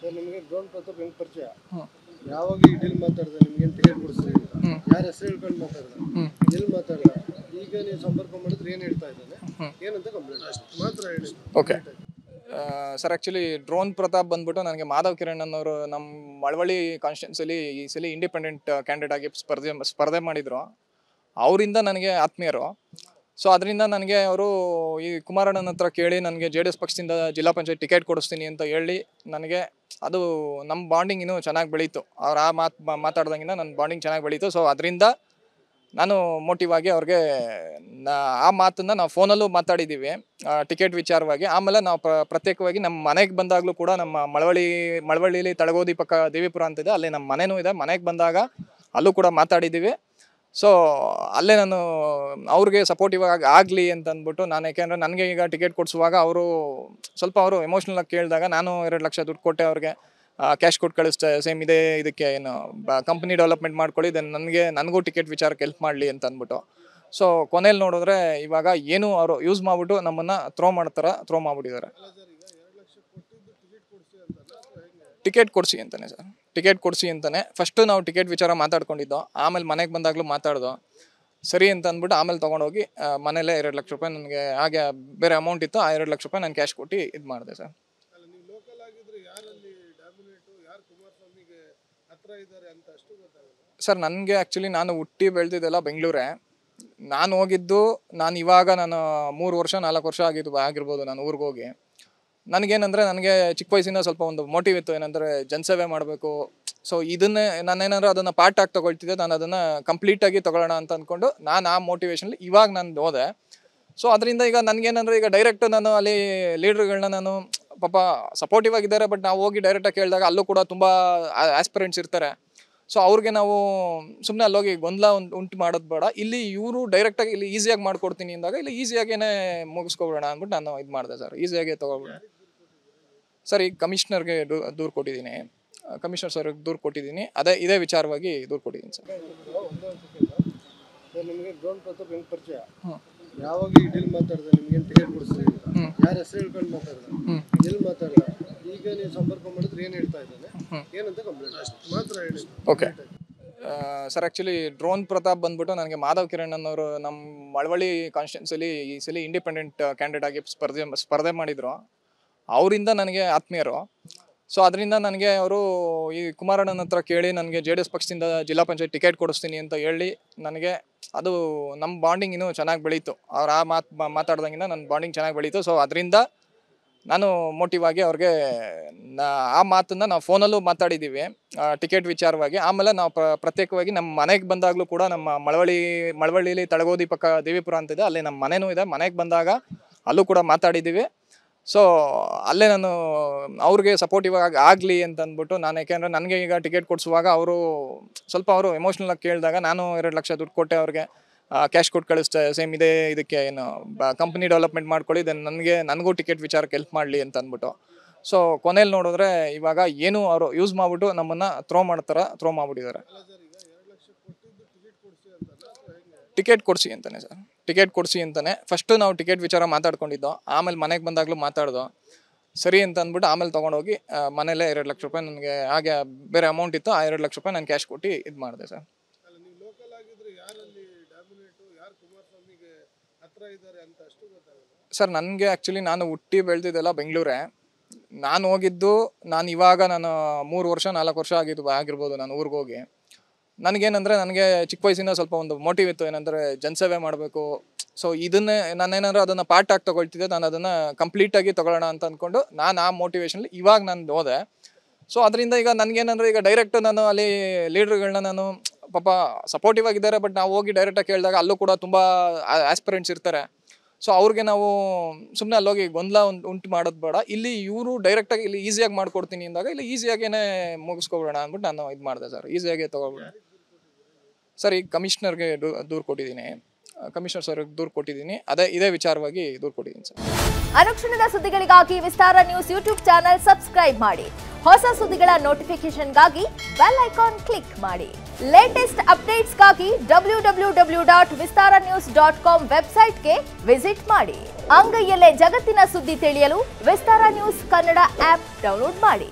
sir ನಿಮಗೆ drone Pratap ಹೆಂಗ್ ಪರಿಚಯ ಯಾವಾಗ ಈ ಡೀಲ್ ನಿಮಗೆ ನಿಮ್ಗೆ ಟಿಕೆಟ್ ಕೊಡಿಸ್ಲಿಲ್ಲ ಯಾರ ಹೆಸರು ಹೇಳ್ಕೊಂಡು ಮಾತಾಡಿದ ಎಲ್ಲಿ ಮಾತಾಡಲ್ಲ ಈಗ ನೀವು ಸಂಪರ್ಕ ಮಾಡಿದ್ರೆ ಏನು ಹೇಳ್ತಾ ಇದ್ದಾನೆ ಏನಂತ ಕಂಪ್ಲೇಂಟ್ ಅಷ್ಟು ಮಾತ್ರ ಹೇಳಿ okay sir actually drone Pratap ಬಂದ್ಬಿಟ್ಟು ನನಗೆ ಮಾಧವ್ ಕಿರಣ್ ಅನ್ನೋರು ನಮ್ಮ ಮಳವಳ್ಳಿ ಕಾನ್ಸ್ಟಿಟ್ಯೂನ್ಸಲ್ಲಿ ಈ ಸಲ ಇಂಡಿಪೆಂಡೆಂಟ್ ಕ್ಯಾಂಡಿಡೇಟ್ ಆಗಿ ಸ್ಪರ್ಧೆ ಸ್ಪರ್ಧೆ ಮಾಡಿದರು ಅವರಿಂದ ನನಗೆ ಆತ್ಮೀಯರು ಸೊ ಅದರಿಂದ ನನಗೆ ಅವರು ಈ ಕುಮಾರಣ್ಣನ ಹತ್ರ ಕೇಳಿ ನನಗೆ ಜೆ ಡಿ ಎಸ್ ಪಕ್ಷದಿಂದ ಜಿಲ್ಲಾ ಪಂಚಾಯತ್ ಟಿಕೆಟ್ ಕೊಡಿಸ್ತೀನಿ ಅಂತ ಹೇಳಿ ನನಗೆ ಅದು ನಮ್ಮ ಬಾಂಡಿಂಗ್ ಇನ್ನೂ ಚೆನ್ನಾಗಿ ಬೆಳೀತು ಅವ್ರು ಆ ಮಾತು ಮಾತಾಡ್ದಂಗಿಂದ ನನ್ನ ಬಾಂಡಿಂಗ್ ಚೆನ್ನಾಗಿ ಬೆಳೀತು ಸೊ ಅದರಿಂದ ನಾನು ಮೋಟಿವ್ ಆಗಿ ಅವ್ರಿಗೆ ಆ ಮಾತನ್ನು ನಾವು ಫೋನಲ್ಲೂ ಮಾತಾಡಿದ್ದೀವಿ ಟಿಕೆಟ್ ವಿಚಾರವಾಗಿ ಆಮೇಲೆ ನಾವು ಪ್ರತ್ಯೇಕವಾಗಿ ನಮ್ಮ ಮನೆಗೆ ಬಂದಾಗಲೂ ಕೂಡ ನಮ್ಮ ಮಳವಳ್ಳಿ ಮಳವಳ್ಳಿಲಿ ತಳಗೋದಿ ಪಕ್ಕ ದೇವಿಪುರ ಅಂತಿದೆ ಅಲ್ಲಿ ನಮ್ಮ ಮನೆಯೂ ಇದೆ ಮನೆಗೆ ಬಂದಾಗ ಅಲ್ಲೂ ಕೂಡ ಮಾತಾಡಿದ್ದೀವಿ ಸೊ ಅಲ್ಲೇ ನಾನು ಅವ್ರಿಗೆ ಸಪೋರ್ಟಿವ್ ಆಗಿ ಆಗಲಿ ಅಂತ ಅಂದ್ಬಿಟ್ಟು ನಾನು ಯಾಕೆಂದರೆ ನನಗೆ ಈಗ ಟಿಕೆಟ್ ಕೊಡಿಸುವಾಗ ಅವರು ಸ್ವಲ್ಪ ಅವರು ಎಮೋಷ್ನಲ್ ಆಗಿ ಕೇಳಿದಾಗ ನಾನು ಎರಡು ಲಕ್ಷ ದುಡ್ಡು ಕೊಟ್ಟೆ ಅವ್ರಿಗೆ ಕ್ಯಾಶ್ ಕೊಟ್ಟು ಕಳಿಸ್ತೆ ಸೇಮ್ ಇದೇ ಇದಕ್ಕೆ ಏನು ಕಂಪ್ನಿ ಡೆವಲಪ್ಮೆಂಟ್ ಮಾಡ್ಕೊಳ್ಳಿ ದೆನ್ ನನಗೆ ನನಗೂ ಟಿಕೆಟ್ ವಿಚಾರಕ್ಕೆ ಹೆಲ್ಪ್ ಮಾಡಲಿ ಅಂತ ಅಂದ್ಬಿಟ್ಟು ಸೊ ಕೊನೆಯಲ್ಲಿ ನೋಡಿದ್ರೆ ಇವಾಗ ಏನು ಅವರು ಯೂಸ್ ಮಾಡಿಬಿಟ್ಟು ನಮ್ಮನ್ನು ಥ್ರೋ ಮಾಡ್ತಾರೆ ಥ್ರೋ ಮಾಡಿಬಿಟ್ಟಿದ್ದಾರೆ ಟಿಕೆಟ್ ಕೊಡಿಸಿ ಅಂತಾನೆ ಸರ್ ಟಿಕೆಟ್ ಕೊಡಿಸಿ ಅಂತಾನೆ ಫಸ್ಟು ನಾವು ಟಿಕೆಟ್ ವಿಚಾರ ಮಾತಾಡ್ಕೊಂಡಿದ್ದೋ ಆಮೇಲೆ ಮನೆಗೆ ಬಂದಾಗಲೂ ಮಾತಾಡ್ದೋ ಸರಿ ಅಂತ ಅಂದ್ಬಿಟ್ಟು ಆಮೇಲೆ ತೊಗೊಂಡೋಗಿ ಮನೇಲೆ ಎರಡು ಲಕ್ಷ ರೂಪಾಯಿ ನನಗೆ ಹಾಗೆ ಬೇರೆ ಅಮೌಂಟ್ ಇತ್ತು ಆ ಎರಡು ಲಕ್ಷ ರೂಪಾಯಿ ನಾನು ಕ್ಯಾಶ್ ಕೊಟ್ಟು ಇದು ಮಾಡಿದೆ ಸರ್ ಸರ್ ನನಗೆ ಆ್ಯಕ್ಚುಲಿ ನಾನು ಹುಟ್ಟಿ ಬೆಳೆದಿದ್ದೆಲ್ಲ ಬೆಂಗಳೂರೇ ನಾನು ಹೋಗಿದ್ದು ನಾನು ಇವಾಗ ನಾನು ಮೂರು ವರ್ಷ ನಾಲ್ಕು ವರ್ಷ ಆಗಿದ್ದು ಆಗಿರ್ಬೋದು ನಾನು ಊರಿಗೆ ಹೋಗಿ ನನಗೇನಂದರೆ ನನಗೆ ಚಿಕ್ಕ ವಯಸ್ಸಿನ ಸ್ವಲ್ಪ ಒಂದು ಮೋಟಿವ್ ಇತ್ತು ಏನಂದರೆ ಜನಸೇವೆ ಮಾಡಬೇಕು ಸೊ ಇದನ್ನೇ ನಾನೇನಾದ್ರು ಅದನ್ನು ಪಾರ್ಟ್ ಆಗಿ ತೊಗೊಳ್ತಿದ್ದೆ ನಾನು ಅದನ್ನು ಕಂಪ್ಲೀಟಾಗಿ ತೊಗೊಳ್ಳೋಣ ಅಂತ ಅಂದ್ಕೊಂಡು ನಾನು ಆ ಮೋಟಿವೇಶನಲ್ಲಿ ಇವಾಗ ನಾನು ಹೋದೆ ಸೊ ಅದರಿಂದ ಈಗ ನನಗೇನಂದರೆ ಈಗ ಡೈರೆಕ್ಟ್ ನಾನು ಅಲ್ಲಿ ಲೀಡ್ರ್ಗಳನ್ನ ನಾನು ಪಾಪ ಸಪೋರ್ಟಿವ್ ಆಗಿದ್ದಾರೆ ಬಟ್ ನಾವು ಹೋಗಿ ಡೈರೆಕ್ಟಾಗಿ ಕೇಳಿದಾಗ ಅಲ್ಲೂ ಕೂಡ ತುಂಬ ಆಸ್ಪಿರೆಂಟ್ಸ್ ಇರ್ತಾರೆ ಸೊ ಅವ್ರಿಗೆ ನಾವು ಸುಮ್ಮನೆ ಅಲ್ಲೋಗಿ ಗೊಂದಲ ಒಂದು ಉಂಟು ಮಾಡೋದು ಬೇಡ ಇಲ್ಲಿ ಇವರು ಡೈರೆಕ್ಟಾಗಿ ಇಲ್ಲಿ ಈಸಿಯಾಗಿ ಮಾಡ್ಕೊಡ್ತೀನಿ ಅಂದಾಗ ಇಲ್ಲಿ ಈಸಿಯಾಗೇ ಮುಗಿಸ್ಕೊಬಿಡೋಣ ಅಂದ್ಬಿಟ್ಟು ನಾನು ಇದು ಮಾಡಿದೆ ಸರ್ ಈಸಿಯಾಗಿ ತೊಗೊಬಿಡೋಣ ಸರ್ ಈಗ ಕಮಿಷನರ್ಗೆ ದೂರು ಕೊಟ್ಟಿದ್ದೀನಿ ಕಮಿಷನರ್ ಸರ್ ದೂರು ಕೊಟ್ಟಿದ್ದೀನಿ ಅದೇ ಇದೇ ವಿಚಾರವಾಗಿ ದೂರು ಕೊಟ್ಟಿದ್ದೀನಿ ಸರ್ ನಿಮಗೆ ಡ್ರೋನ್ ಪ್ರತಾಪ್ ಮಾಡಿದ್ರೆ ಏನು ಹೇಳ್ತಾ okay sir actually drone Pratap ಬಂದ್ಬಿಟ್ಟು ನನಗೆ ಮಾಧವ್ ಕಿರಣ್ ಅನ್ನೋರು ನಮ್ಮ ಮಳವಳ್ಳಿ ಕಾನ್ಸ್ಟಿಟ್ಯೂನ್ಸಿಲಿ ಈ ಸಲ ಇಂಡಿಪೆಂಡೆಂಟ್ ಕ್ಯಾಂಡಿಡೇಟ್ ಆಗಿ ಸ್ಪರ್ಧೆ ಸ್ಪರ್ಧೆ ಮಾಡಿದ್ರು ಅವರಿಂದ ನನಗೆ ಆತ್ಮೀಯರು ಸೊ ಅದರಿಂದ ನನಗೆ ಅವರು ಈ ಕುಮಾರಣ್ಣನ ಹತ್ರ ಕೇಳಿ ನನಗೆ ಜೆ ಡಿ ಎಸ್ ಪಕ್ಷದಿಂದ ಜಿಲ್ಲಾ ಪಂಚಾಯತ್ ಟಿಕೆಟ್ ಕೊಡಿಸ್ತೀನಿ ಅಂತ ಹೇಳಿ ನನಗೆ ಅದು ನಮ್ಮ ಬಾಂಡಿಂಗ್ ಇನ್ನೂ ಚೆನ್ನಾಗಿ ಬೆಳೀತು ಅವ್ರು ಆ ಮಾತು ಮಾತಾಡ್ದಂಗಿನ ನನ್ನ ಬಾಂಡಿಂಗ್ ಚೆನ್ನಾಗಿ ಬೆಳೀತು ಸೊ ಅದರಿಂದ ನಾನು ಮೋಟಿವ್ ಆಗಿ ಅವ್ರಿಗೆ ಆ ಮಾತನ್ನ ನಾವು ಫೋನಲ್ಲೂ ಮಾತಾಡಿದ್ದೀವಿ ಟಿಕೆಟ್ ವಿಚಾರವಾಗಿ ಆಮೇಲೆ ನಾವು ಪ್ರತ್ಯೇಕವಾಗಿ ನಮ್ಮ ಮನೆಗೆ ಬಂದಾಗಲೂ ಕೂಡ ನಮ್ಮ ಮಳವಳ್ಳಿ ಮಳವಳ್ಳಿಲಿ ತಳಗೋದಿ ಪಕ್ಕ ದೇವಿಪುರ ಅಂತಿದೆ ಅಲ್ಲಿ ನಮ್ಮ ಮನೆಯೂ ಇದೆ ಮನೆಗೆ ಬಂದಾಗ ಅಲ್ಲೂ ಕೂಡ ಮಾತಾಡಿದ್ದೀವಿ ಸೊ ಅಲ್ಲೇ ನಾನು ಅವ್ರಿಗೆ ಸಪೋರ್ಟಿವ್ ಆಗಿ ಆಗಲಿ ಅಂತ ಅಂದ್ಬಿಟ್ಟು ನಾನು ಯಾಕೆಂದರೆ ನನಗೆ ಈಗ ಟಿಕೆಟ್ ಕೊಡಿಸುವಾಗ ಅವರು ಸ್ವಲ್ಪ ಅವರು ಎಮೋಷ್ನಲ್ ಆಗಿ ಕೇಳಿದಾಗ ನಾನು ಎರಡು ಲಕ್ಷ ದುಡ್ಡು ಕೊಟ್ಟೆ ಅವ್ರಿಗೆ ಕ್ಯಾಶ್ ಕೊಟ್ಟು ಕಳಿಸ್ತೆ ಸೇಮ್ ಇದೇ ಇದಕ್ಕೆ ಏನು ಕಂಪ್ನಿ ಡೆವಲಪ್ಮೆಂಟ್ ಮಾಡ್ಕೊಳ್ಳಿ ದೆನ್ ನನಗೆ ನನಗೂ ಟಿಕೆಟ್ ವಿಚಾರಕ್ಕೆ ಹೆಲ್ಪ್ ಮಾಡಲಿ ಅಂತ ಅಂದ್ಬಿಟ್ಟು ಸೊ ಕೊನೆಯಲ್ಲಿ ನೋಡಿದ್ರೆ ಇವಾಗ ಏನು ಅವರು ಯೂಸ್ ಮಾಡಿಬಿಟ್ಟು ನಮ್ಮನ್ನು ಥ್ರೋ ಮಾಡ್ತಾರೆ ಥ್ರೋ ಮಾಡಿಬಿಟ್ಟಿದ್ದಾರೆ ಟಿಕೆಟ್ ಕೊಡಿಸಿ ಅಂತಲೇ ಸರ್ ಟಿಕೆಟ್ ಕೊಡಿಸಿ ಅಂತಲೇ ಫಸ್ಟು ನಾವು ಟಿಕೆಟ್ ವಿಚಾರ ಮಾತಾಡ್ಕೊಂಡಿದ್ದೋ ಆಮೇಲೆ ಮನೆಗೆ ಬಂದಾಗಲೂ ಮಾತಾಡ್ದೋ ಸರಿ ಅಂತ ಅಂದ್ಬಿಟ್ಟು ಆಮೇಲೆ ತೊಗೊಂಡೋಗಿ ಮನೇಲೇ ಎರಡು ಲಕ್ಷ ರೂಪಾಯಿ ನನಗೆ ಹಾಗೆ ಬೇರೆ ಅಮೌಂಟ್ ಇತ್ತು ಆ ಎರಡು ಲಕ್ಷ ರೂಪಾಯಿ ನಾನು ಕ್ಯಾಶ್ ಕೊಟ್ಟು ಇದು ಮಾಡಿದೆ ಸರ್ ಸರ್ ನನಗೆ ಆ್ಯಕ್ಚುಲಿ ನಾನು ಹುಟ್ಟಿ ಬೆಳೆದಿದ್ದೆಲ್ಲ ಬೆಂಗಳೂರೇ ನಾನು ಹೋಗಿದ್ದು ನಾನು ಇವಾಗ ನಾನು ಮೂರು ವರ್ಷ ನಾಲ್ಕು ವರ್ಷ ಆಗಿದ್ದು ಆಗಿರ್ಬೋದು ನಾನು ಊರಿಗೆ ಹೋಗಿ ನನಗೇನಂದರೆ ನನಗೆ ಚಿಕ್ಕ ವಯಸ್ಸಿನ ಸ್ವಲ್ಪ ಒಂದು ಮೋಟಿವ್ ಇತ್ತು ಏನಂದರೆ ಜನಸೇವೆ ಮಾಡಬೇಕು ಸೊ ಇದನ್ನೇ ಏನಂದರೆ ಅದನ್ನು ಪಾರ್ಟ್ ಆಗಿ ತೊಗೊಳ್ತಿದ್ದೆ ನಾನು ಅದನ್ನು ಕಂಪ್ಲೀಟಾಗಿ ತೊಗೊಳ್ಳೋಣ ಅಂತ ಅಂದ್ಕೊಂಡು ನಾನು ಆ ಮೋಟಿವೇಶನಲ್ಲಿ ಇವಾಗ ನಾನು ಹೋದೆ ಸೊ ಅದರಿಂದ ಈಗ ನನಗೇನಂದ್ರೆ ಈಗ ಡೈರೆಕ್ಟ್ ನಾನು ಅಲ್ಲಿ ಲೀಡ್ರ್ಗಳನ್ನ ನಾನು ಪಾಪ ಸಪೋರ್ಟಿವ್ ಆಗಿದ್ದಾರೆ ಬಟ್ ನಾವು ಹೋಗಿ ಡೈರೆಕ್ಟಾಗಿ ಕೇಳಿದಾಗ ಅಲ್ಲೂ ಕೂಡ ತುಂಬ ಆಸ್ಪಿರೆಂಟ್ಸ್ ಇರ್ತಾರೆ ಸೊ ಅವ್ರಿಗೆ ನಾವು ಸುಮ್ಮನೆ ಅಲ್ಲೋಗಿ ಗೊಂದಲ ಒಂದು ಉಂಟು ಮಾಡೋದು ಬೇಡ ಇಲ್ಲಿ ಇವರು ಡೈರೆಕ್ಟಾಗಿ ಇಲ್ಲಿ ಈಸಿಯಾಗಿ ಮಾಡ್ಕೊಡ್ತೀನಿ ಅಂದಾಗ ಇಲ್ಲಿ ಈಸಿಯಾಗೇನೆ ಮುಗಿಸ್ಕೊಬಿಡೋಣ ಅಂದ್ಬಿಟ್ಟು ನಾನು ಇದು ಮಾಡಿದೆ ಸರ್ ಈಸಿಯಾಗೇ ತೊಗೊಬಿಡೋಣ ಸರ್ ಈಗ ಕಮಿಷನರ್ಗೆ ದೂರು ಕೊಟ್ಟಿದ್ದೀನಿ ಕಮಿಷನರ್ ಸರ್ ದೂರು ಕೊಟ್ಟಿದ್ದೀನಿ ಅದೇ ಇದೇ ವಿಚಾರವಾಗಿ ದೂರು ಕೊಟ್ಟಿದ್ದೀನಿ ಸರ್ ಅನುಕ್ಷಣದ ಸುದ್ದಿಗಳಿಗಾಗಿ Vistara news YouTube channel subscribe ಮಾಡಿ ಹೊಸ ಸುದ್ದಿಗಳ ನೋಟಿಫಿಕೇಶನ್ಗಾಗಿ ಬೆಲ್ ಐಕಾನ್ ಕ್ಲಿಕ್ ಮಾಡಿ ಲೇಟೆಸ್ಟ್ ಅಪ್ಡೇಟ್ಸ್ಗಾಗಿ W W W dot Vistara news dot com ವೆಬ್ಸೈಟ್ಗೆ ವಿಸಿಟ್ ಮಾಡಿ ಅಂಗೈಯಲ್ಲೇ ಜಗತ್ತಿನ ಸುದ್ದಿ ತಿಳಿಯಲು Vistara news Kannada app download ಮಾಡಿ